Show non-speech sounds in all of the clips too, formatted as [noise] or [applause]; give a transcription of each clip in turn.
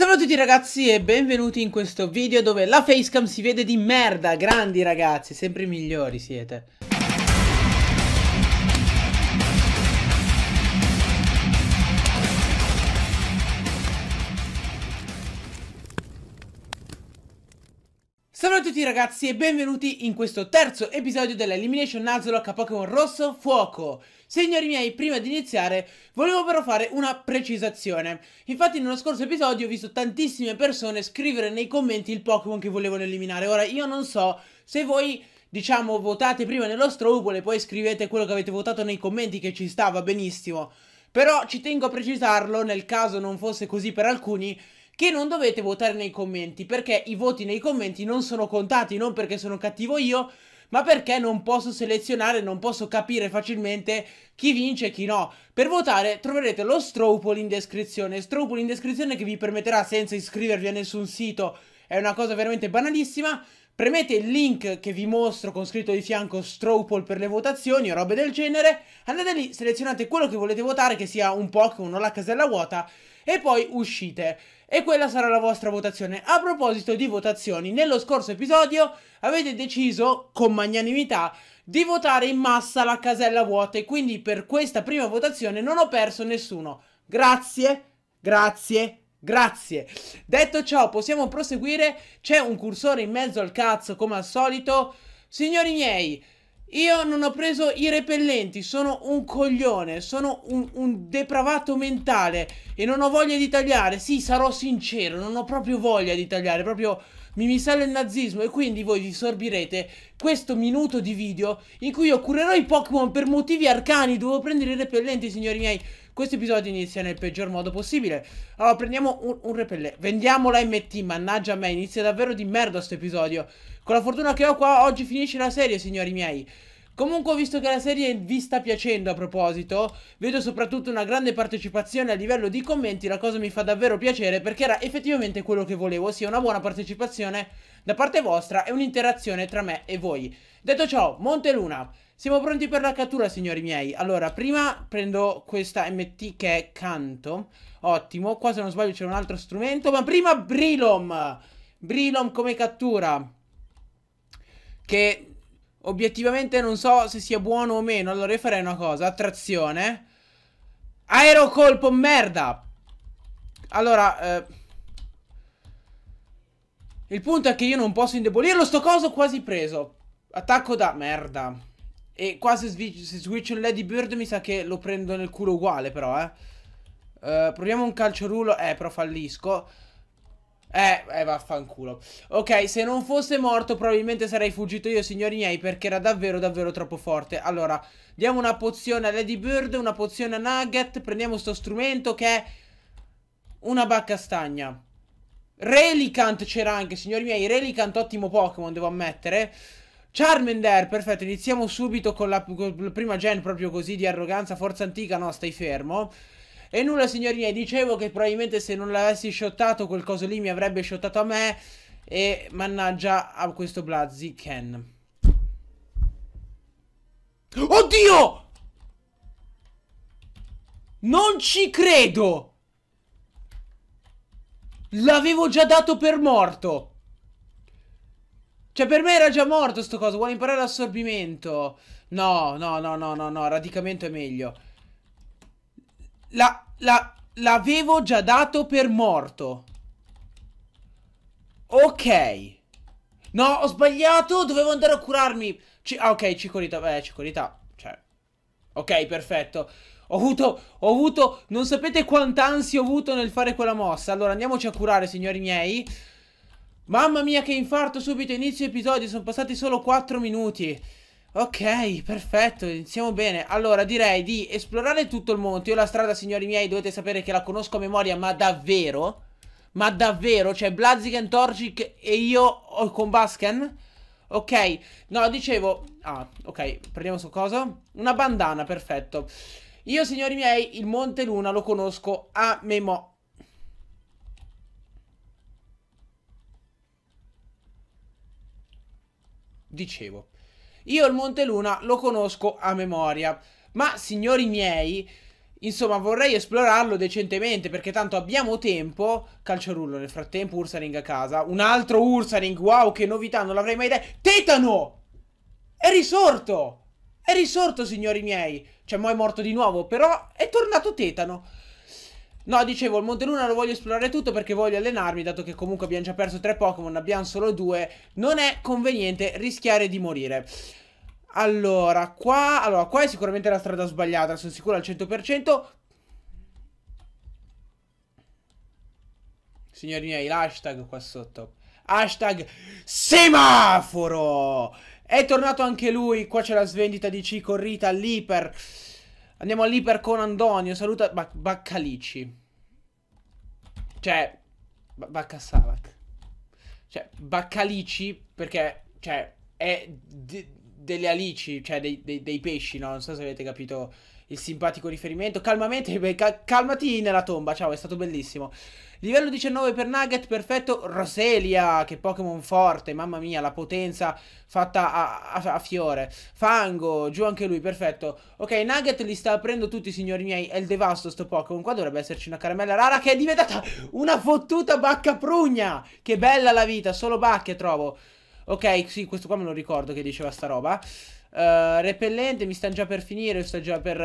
Salve a tutti ragazzi e benvenuti in questo video dove la facecam si vede di merda, grandi ragazzi, sempre i migliori siete. tutti ragazzi e benvenuti in questo terzo episodio dell'Elimination Nuzlocke a Pokémon Rosso Fuoco Signori miei, prima di iniziare volevo però fare una precisazione Infatti nello scorso episodio ho visto tantissime persone scrivere nei commenti il Pokémon che volevano eliminare Ora io non so se voi diciamo votate prima nello Strawball e poi scrivete quello che avete votato nei commenti che ci stava benissimo Però ci tengo a precisarlo nel caso non fosse così per alcuni che non dovete votare nei commenti, perché i voti nei commenti non sono contati, non perché sono cattivo io, ma perché non posso selezionare, non posso capire facilmente chi vince e chi no. Per votare troverete lo Stropol in descrizione, Stropol in descrizione che vi permetterà senza iscrivervi a nessun sito, è una cosa veramente banalissima, Premete il link che vi mostro con scritto di fianco Stropol per le votazioni o robe del genere, andate lì, selezionate quello che volete votare, che sia un Pokémon o la casella vuota, e poi uscite. E quella sarà la vostra votazione. A proposito di votazioni, nello scorso episodio avete deciso, con magnanimità, di votare in massa la casella vuota e quindi per questa prima votazione non ho perso nessuno. Grazie, Grazie, grazie, Grazie. Detto ciò, possiamo proseguire. C'è un cursore in mezzo al cazzo, come al solito. Signori miei, io non ho preso i repellenti, sono un coglione, sono un, un, depravato mentale e non ho voglia di tagliare. Sì, sarò sincero, non ho proprio voglia di tagliare, proprio mi, mi sale il nazismo e quindi voi vi sorbirete questo minuto di video in cui io curerò i Pokémon per motivi arcani, dovevo prendere i repellenti, signori miei. Questo episodio inizia nel peggior modo possibile. Allora, prendiamo un, un repellente. Vendiamo la MT, mannaggia a me, inizia davvero di merda questo episodio. Con la fortuna che ho qua, oggi finisce la serie, signori miei. Comunque, visto che la serie vi sta piacendo a proposito, vedo soprattutto una grande partecipazione a livello di commenti, la cosa mi fa davvero piacere perché era effettivamente quello che volevo, ossia una buona partecipazione da parte vostra e un'interazione tra me e voi. Detto ciò, Monte Luna, siamo pronti per la cattura, signori miei. Allora, prima prendo questa MT che è canto. Ottimo, qua se non sbaglio c'è un altro strumento, ma prima Brilom. Brilom come cattura. Che obiettivamente non so se sia buono o meno. Allora io farei una cosa, attrazione. Aerocolpo, merda. Allora, eh... Il punto è che io non posso indebolirlo, sto coso quasi preso. Attacco da merda. E qua se, se switch un Lady Bird mi sa che lo prendo nel culo uguale però, eh. Uh, proviamo un calciarulo. Eh, però fallisco. Eh, eh, vaffanculo. Ok, se non fosse morto probabilmente sarei fuggito io, signori miei, perché era davvero, davvero troppo forte. Allora, diamo una pozione a Lady Bird, una pozione a Nugget, prendiamo sto strumento che è una bacca stagna. Relicant c'era anche, signori miei, Relicant ottimo Pokémon, devo ammettere. Charmander, perfetto, iniziamo subito con la, con la prima gen proprio così di arroganza, forza antica, no, stai fermo. E nulla signorina, dicevo che probabilmente se non l'avessi shottato quel coso lì mi avrebbe shottato a me e mannaggia a questo Blaziken. Oddio! Non ci credo! L'avevo già dato per morto! Cioè per me era già morto sto coso Vuole imparare l'assorbimento No, no, no, no, no, no Radicamento è meglio La, la, l'avevo già dato per morto Ok No, ho sbagliato Dovevo andare a curarmi C Ah, ok, cicolita Beh cicolita Cioè Ok, perfetto ho avuto, ho avuto, non sapete quant'ansia ho avuto nel fare quella mossa Allora andiamoci a curare signori miei Mamma mia che infarto subito, inizio episodio, sono passati solo 4 minuti. Ok, perfetto, iniziamo bene. Allora, direi di esplorare tutto il monte. Io la strada, signori miei, dovete sapere che la conosco a memoria, ma davvero? Ma davvero? Cioè, Blaziken, Torchic e io con Basken? Ok, no, dicevo... Ah, ok, prendiamo su cosa? Una bandana, perfetto. Io, signori miei, il Monte Luna lo conosco a memoria. dicevo. Io il Monte Luna lo conosco a memoria, ma signori miei, insomma vorrei esplorarlo decentemente perché tanto abbiamo tempo. Calciarullo nel frattempo, Ursaring a casa. Un altro Ursaring, wow che novità, non l'avrei mai detto. Tetano! È risorto! È risorto signori miei! Cioè mo è morto di nuovo, però è tornato Tetano. No, dicevo, il Monte Luna lo voglio esplorare tutto perché voglio allenarmi, dato che comunque abbiamo già perso tre Pokémon, abbiamo solo due. Non è conveniente rischiare di morire. Allora, qua... Allora, qua è sicuramente la strada sbagliata, sono sicuro al 100%. Signori miei, l'hashtag qua sotto. Hashtag semaforo! È tornato anche lui, qua c'è la svendita di Cicorrita, l'Iper... Andiamo lì per con Antonio. Saluta Baccalici. Cioè, B Cioè, Baccalici, perché, cioè, è delle alici, cioè dei, dei, dei, pesci, no? Non so se avete capito il simpatico riferimento. Calmamente, cal calmati nella tomba, ciao, è stato bellissimo. Livello 19 per Nugget, perfetto. Roselia, che Pokémon forte, mamma mia, la potenza fatta a, a, a, fiore. Fango, giù anche lui, perfetto. Ok, Nugget li sta aprendo tutti, signori miei. È il devasto sto Pokémon. Qua dovrebbe esserci una caramella rara che è diventata una fottuta bacca prugna. Che bella la vita, solo bacche trovo. Ok, sì, questo qua me lo ricordo che diceva sta roba. Uh, repellente, mi sta già per finire, sta già per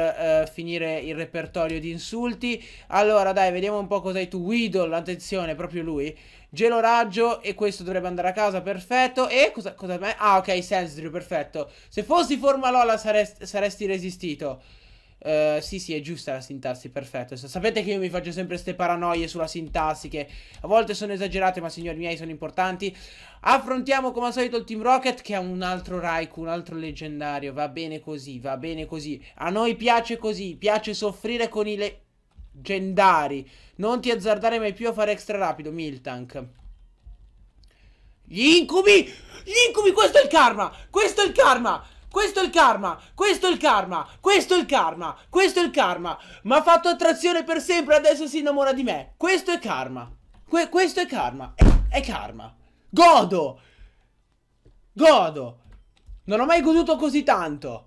uh, finire il repertorio di insulti. Allora, dai, vediamo un po' cosa hai tu. Weedle, attenzione, proprio lui. Gelo raggio e questo dovrebbe andare a casa, perfetto. E cosa... cosa ah, ok, Sensdrew, perfetto. Se fossi Formalola saresti, saresti resistito. Eh, sì, sì, è giusta la sintassi, perfetto. Sapete che io mi faccio sempre queste paranoie sulla sintassi che a volte sono esagerate, ma signori miei sono importanti. Affrontiamo come al solito il Team Rocket che è un altro Raikou, un altro leggendario. Va bene così, va bene così. A noi piace così, piace soffrire con i leggendari. Non ti azzardare mai più a fare extra rapido, Miltank. Gli incubi! Gli incubi, questo è il karma! Questo è il karma! Questo è il karma, questo è il karma, questo è il karma, questo è il karma. Ma ha fatto attrazione per sempre, adesso si innamora di me. Questo è karma. Que questo è karma. È, è karma. Godo. Godo. Non ho mai goduto così tanto.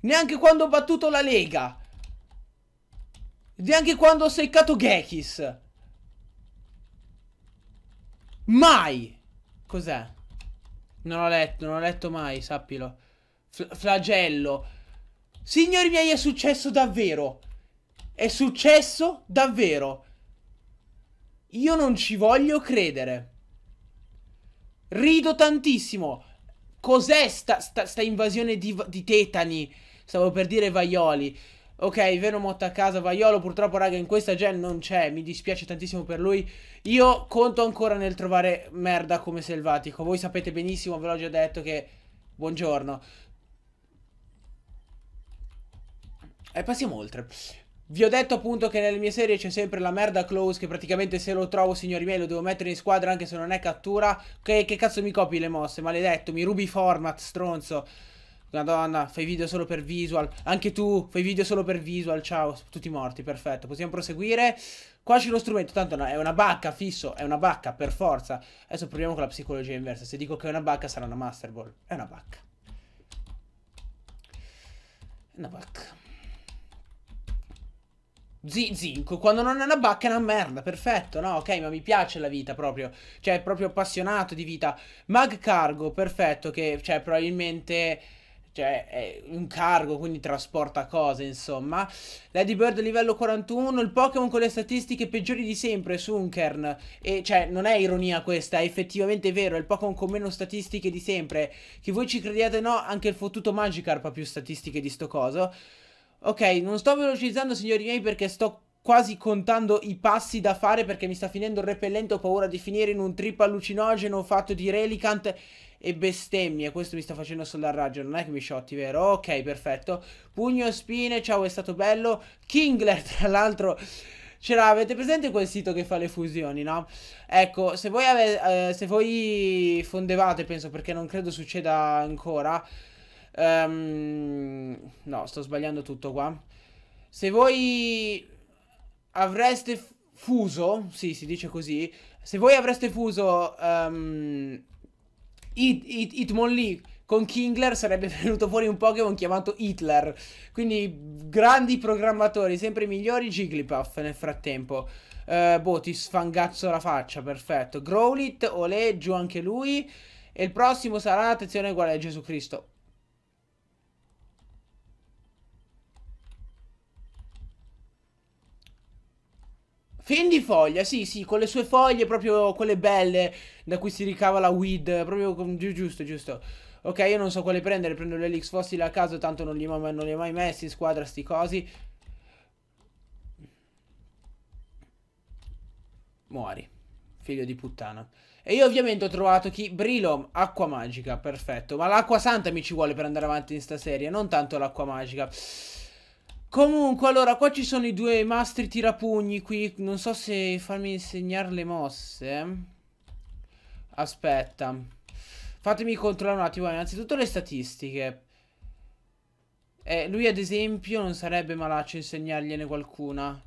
Neanche quando ho battuto la Lega. Neanche quando ho seccato Gekis. Mai! Cos'è? Non ho letto, non ho letto mai, sappilo. F flagello. Signori miei, è successo davvero. È successo davvero. Io non ci voglio credere. Rido tantissimo. Cos'è sta, sta, sta, invasione di, di tetani? Stavo per dire vaioli. Ok, Venomot a casa, Vaiolo purtroppo raga in questa gen non c'è, mi dispiace tantissimo per lui Io conto ancora nel trovare merda come selvatico, voi sapete benissimo, ve l'ho già detto che... Buongiorno E eh, passiamo oltre. Vi ho detto appunto che nelle mie serie c'è sempre la merda close che praticamente se lo trovo signori miei lo devo mettere in squadra anche se non è cattura. Che, che cazzo mi copi le mosse, maledetto, mi rubi format, stronzo. Madonna, fai video solo per visual. Anche tu, fai video solo per visual. Ciao, tutti morti, perfetto. Possiamo proseguire. Qua c'è lo strumento, tanto no, è una bacca, fisso, è una bacca, per forza. Adesso proviamo con la psicologia inversa. Se dico che è una bacca sarà una master ball. È una bacca. È una bacca zinco, quando non è una bacca è una merda, perfetto, no, ok, ma mi piace la vita proprio, cioè proprio appassionato di vita. Mag cargo, perfetto, che cioè probabilmente cioè è un cargo, quindi trasporta cose, insomma. Lady Bird livello 41, il Pokémon con le statistiche peggiori di sempre su Unkern. E cioè, non è ironia questa, è effettivamente vero, è il Pokémon con meno statistiche di sempre. Che voi ci crediate o no, anche il fottuto Magikarp ha più statistiche di sto coso. Ok, non sto velocizzando signori miei perché sto quasi contando i passi da fare perché mi sta finendo il repellente, ho paura di finire in un trip allucinogeno fatto di relicant e bestemmie. Questo mi sta facendo solo raggio. Non è che mi sciotti, vero? Ok, perfetto. Pugno, spine, ciao, è stato bello. Kingler, [laughs] tra l'altro. Ce l'avete presente quel sito che fa le fusioni, no? Ecco, se voi, ave- eh, se voi fondevate, penso perché non credo succeda ancora, Um, no, sto sbagliando tutto qua. Se voi avreste fuso, sì, si dice così, se voi avreste fuso um, It, It, con Kingler sarebbe [laughs] venuto fuori un Pokémon chiamato Hitler. Quindi grandi programmatori, sempre migliori, Jigglypuff nel frattempo. Uh, boh, ti sfangazzo la faccia, perfetto. Growlit, Olè, giù anche lui. E il prossimo sarà, attenzione, uguale a Gesù Cristo. foglia, sì, sì, con le sue foglie proprio quelle belle da cui si ricava la weed, proprio con... giusto, giusto. Ok, io non so quale prendere, prendo l'elix fossile a caso, tanto non li, non li ho mai messi in squadra sti cosi. Muori, figlio di puttana. E io ovviamente ho trovato chi? Brilom, acqua magica, perfetto. Ma l'acqua santa mi ci vuole per andare avanti in sta serie, non tanto l'acqua magica. Comunque, allora, qua ci sono i due mastri tirapugni qui. Non so se farmi insegnare le mosse. Aspetta. Fatemi controllare un attimo. Innanzitutto le statistiche. Eh, lui, ad esempio, non sarebbe malaccio insegnargliene qualcuna.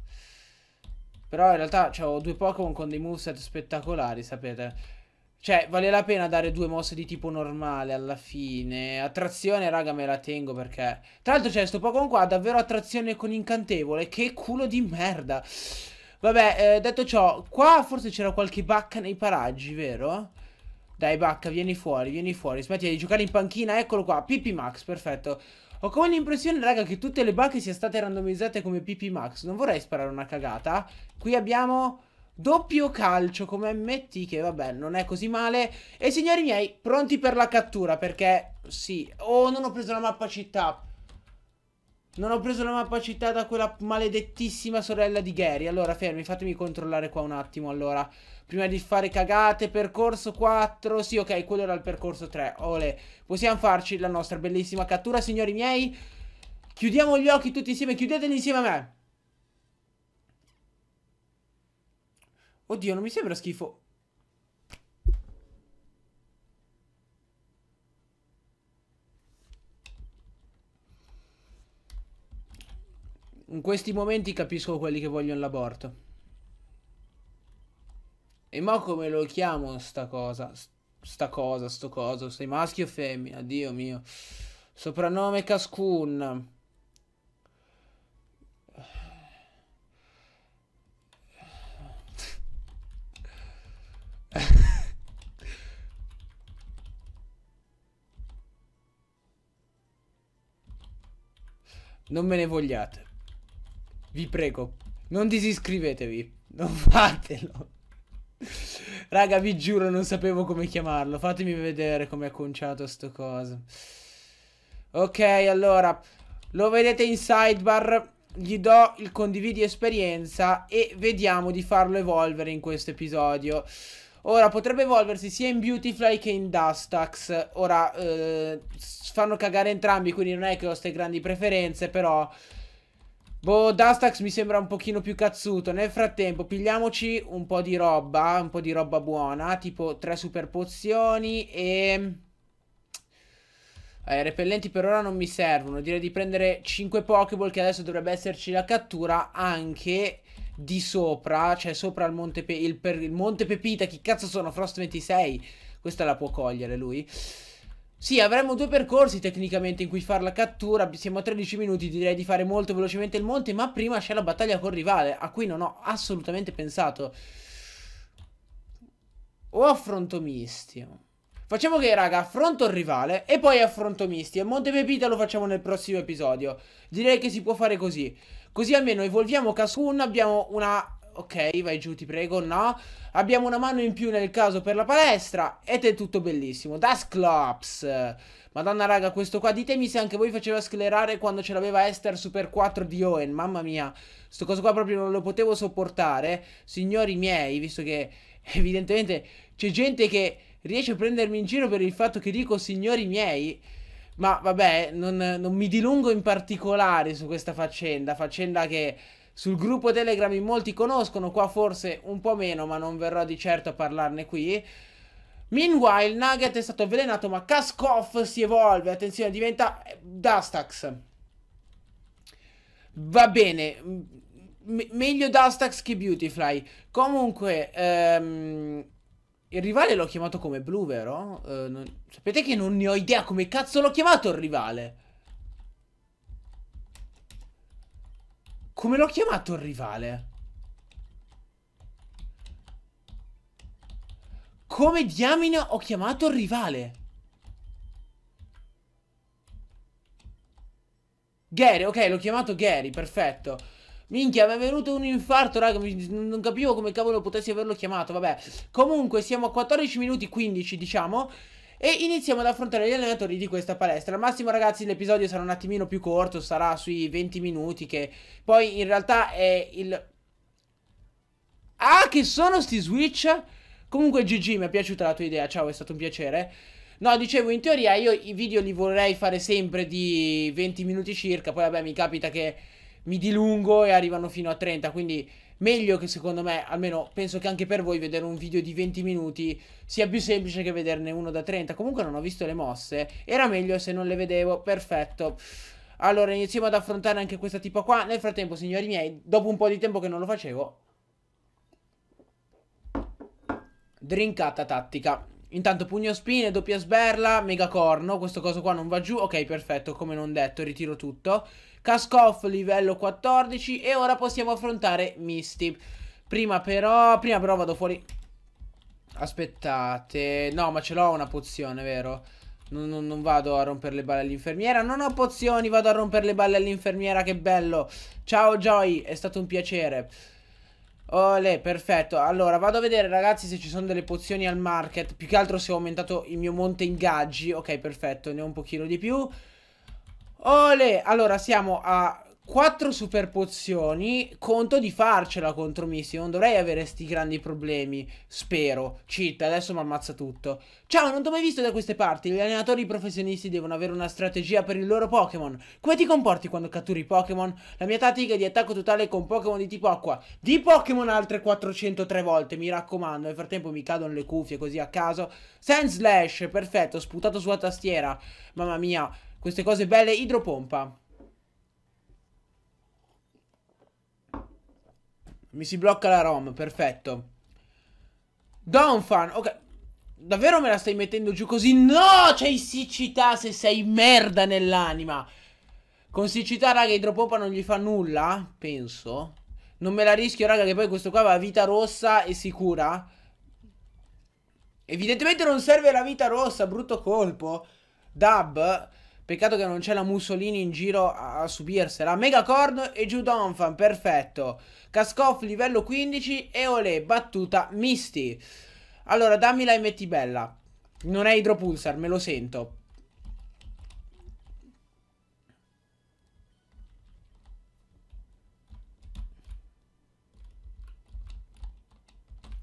Però in realtà cioè, ho due Pokémon con dei moveset spettacolari, sapete. Cioè, vale la pena dare due mosse di tipo normale alla fine. Attrazione, raga, me la tengo perché... Tra l'altro c'è cioè, sto Pokémon qua, davvero attrazione con incantevole. Che culo di merda. Vabbè, eh, detto ciò, qua forse c'era qualche bacca nei paraggi, vero? Dai, bacca, vieni fuori, vieni fuori. Smetti di giocare in panchina, eccolo qua. Pippi Max, perfetto. Ho come l'impressione, raga, che tutte le bacche siano state randomizzate come PP Max. Non vorrei sparare una cagata. Qui abbiamo Doppio calcio come MT che vabbè non è così male E signori miei pronti per la cattura perché sì Oh non ho preso la mappa città Non ho preso la mappa città da quella maledettissima sorella di Gary Allora fermi fatemi controllare qua un attimo allora Prima di fare cagate percorso 4 Sì ok quello era il percorso 3 Ole possiamo farci la nostra bellissima cattura signori miei Chiudiamo gli occhi tutti insieme chiudeteli insieme a me Oddio, non mi sembra schifo. In questi momenti capisco quelli che vogliono l'aborto. E ma come lo chiamo sta cosa? Sta cosa, sto coso. Sei maschio o femmina? Dio mio. Soprannome Cascun. Non me ne vogliate. Vi prego, non disiscrivetevi. Non [laughs] fatelo. Raga, vi giuro, non sapevo come chiamarlo. Fatemi vedere come è conciato sto coso. Ok, allora, lo vedete in sidebar. Gli do il condividi esperienza e vediamo di farlo evolvere in questo episodio. Ora potrebbe evolversi sia in Beautyfly che in Dustax. Ora eh, fanno cagare entrambi, quindi non è che ho ste grandi preferenze, però... Boh, Dustax mi sembra un pochino più cazzuto. Nel frattempo, pigliamoci un po' di roba, un po' di roba buona, tipo tre super pozioni e... Eh, repellenti per ora non mi servono. Direi di prendere 5 Pokéball che adesso dovrebbe esserci la cattura anche di sopra, cioè sopra il Monte, Pe- il per- il Monte Pepita, chi cazzo sono? Frost 26, questa la può cogliere lui. Sì, avremmo due percorsi tecnicamente in cui fare la cattura, siamo a 13 minuti, direi di fare molto velocemente il monte, ma prima c'è la battaglia col rivale, a cui non ho assolutamente pensato. O affronto mistio. Facciamo che, raga, affronto il rivale e poi affronto mistio. Il Monte Pepita lo facciamo nel prossimo episodio. Direi che si può fare così. Così almeno evolviamo Kaskun, abbiamo una... Ok, vai giù, ti prego, no. Abbiamo una mano in più nel caso per la palestra ed è tutto bellissimo. Das Clubs. Madonna raga, questo qua, ditemi se anche voi faceva sclerare quando ce l'aveva Esther Super 4 di Owen, mamma mia. Sto coso qua proprio non lo potevo sopportare, signori miei, visto che evidentemente c'è gente che riesce a prendermi in giro per il fatto che dico signori miei. Ma vabbè, non, non mi dilungo in particolare su questa faccenda, faccenda che sul gruppo Telegram in molti conoscono, qua forse un po' meno, ma non verrò di certo a parlarne qui. Meanwhile, Nugget è stato avvelenato, ma Kaskov si evolve. Attenzione, diventa eh, Dustax. Va bene. M meglio Dustax che Beautyfly. Comunque, ehm, il rivale l'ho chiamato come blu, vero? Eh, non... Sapete che non ne ho idea come cazzo l'ho chiamato il rivale? Come l'ho chiamato il rivale? Come diamine ho chiamato il rivale? Gary, ok, l'ho chiamato Gary, perfetto. Minchia, mi è venuto un infarto, raga. non capivo come cavolo potessi averlo chiamato. Vabbè. Comunque, siamo a 14 minuti 15, diciamo. E iniziamo ad affrontare gli allenatori di questa palestra. Al massimo, ragazzi, l'episodio sarà un attimino più corto. Sarà sui 20 minuti. Che poi in realtà è il. Ah, che sono sti switch? Comunque, GG, mi è piaciuta la tua idea. Ciao, è stato un piacere. No, dicevo, in teoria io i video li vorrei fare sempre di 20 minuti circa. Poi, vabbè, mi capita che mi dilungo e arrivano fino a 30, quindi meglio che secondo me, almeno penso che anche per voi vedere un video di 20 minuti sia più semplice che vederne uno da 30. Comunque non ho visto le mosse, era meglio se non le vedevo, perfetto. Allora iniziamo ad affrontare anche questa tipo qua. Nel frattempo, signori miei, dopo un po' di tempo che non lo facevo, drinkata tattica. Intanto pugno spine, doppia sberla, mega corno, questo coso qua non va giù, ok perfetto, come non detto, ritiro tutto. Cask off livello 14 e ora possiamo affrontare Misty. Prima però, prima però vado fuori... Aspettate, no ma ce l'ho una pozione, vero? Non, non, non, vado a rompere le balle all'infermiera. Non ho pozioni, vado a rompere le balle all'infermiera. Che bello. Ciao Joy, è stato un piacere. Ole, perfetto. Allora, vado a vedere, ragazzi, se ci sono delle pozioni al market. Più che altro se ho aumentato il mio monte ingaggi. Ok, perfetto, ne ho un pochino di più. Ole, allora siamo a 4 super pozioni, conto di farcela contro Misty, non dovrei avere sti grandi problemi, spero. Citta, adesso mi ammazza tutto. Ciao, non ti ho mai visto da queste parti, gli allenatori professionisti devono avere una strategia per il loro Pokémon. Come ti comporti quando catturi Pokémon? La mia tattica è di attacco totale con Pokémon di tipo acqua. Di Pokémon altre 403 volte, mi raccomando, nel frattempo mi cadono le cuffie così a caso. Sand Slash, perfetto, sputato sulla tastiera. Mamma mia, queste cose belle, idropompa. Mi si blocca la ROM, perfetto. Donfan, ok. Davvero me la stai mettendo giù così? No, c'hai siccità se sei merda nell'anima. Con siccità, raga, idropompa non gli fa nulla, penso. Non me la rischio, raga, che poi questo qua va a vita rossa e sicura. Evidentemente non serve la vita rossa, brutto colpo. Dab, Peccato che non c'è la Mussolini in giro a, a subirsela. Megacorn e Judonfan, perfetto. Cascoff livello 15 e Olè, battuta Misty. Allora, dammi la metti bella. Non è idropulsar, me lo sento.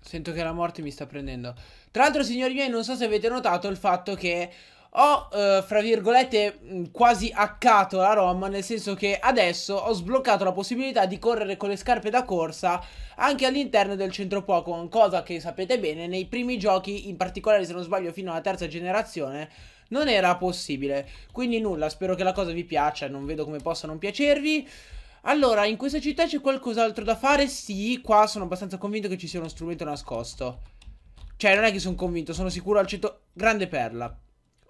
Sento che la morte mi sta prendendo. Tra l'altro, signori miei, non so se avete notato il fatto che ho, eh, fra virgolette, mm, quasi accato la ROM, nel senso che adesso ho sbloccato la possibilità di correre con le scarpe da corsa anche all'interno del centro Pokémon, cosa che sapete bene, nei primi giochi, in particolare se non sbaglio fino alla terza generazione, non era possibile. Quindi nulla, spero che la cosa vi piaccia, non vedo come possa non piacervi. Allora, in questa città c'è qualcos'altro da fare? Sì, qua sono abbastanza convinto che ci sia uno strumento nascosto. Cioè, non è che sono convinto, sono sicuro al 100... Grande perla.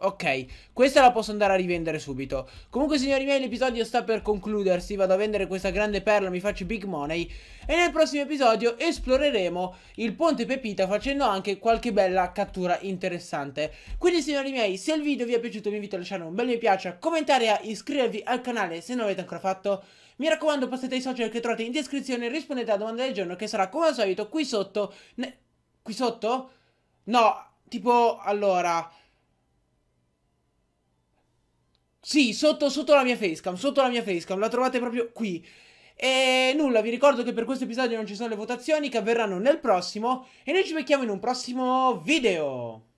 Ok, questa la posso andare a rivendere subito. Comunque, signori miei, l'episodio sta per concludersi. Vado a vendere questa grande perla, mi faccio big money. E nel prossimo episodio esploreremo il ponte Pepita facendo anche qualche bella cattura interessante. Quindi, signori miei, se il video vi è piaciuto, vi invito a lasciare un bel mi piace, a commentare e a iscrivervi al canale se non l'avete ancora fatto. Mi raccomando, passate ai social che trovate in descrizione e rispondete alla domanda del giorno che sarà come al solito qui sotto. qui sotto? No, tipo allora. Sì, sotto, sotto la mia facecam, sotto la mia facecam, la trovate proprio qui. E nulla, vi ricordo che per questo episodio non ci sono le votazioni che avverranno nel prossimo e noi ci becchiamo in un prossimo video.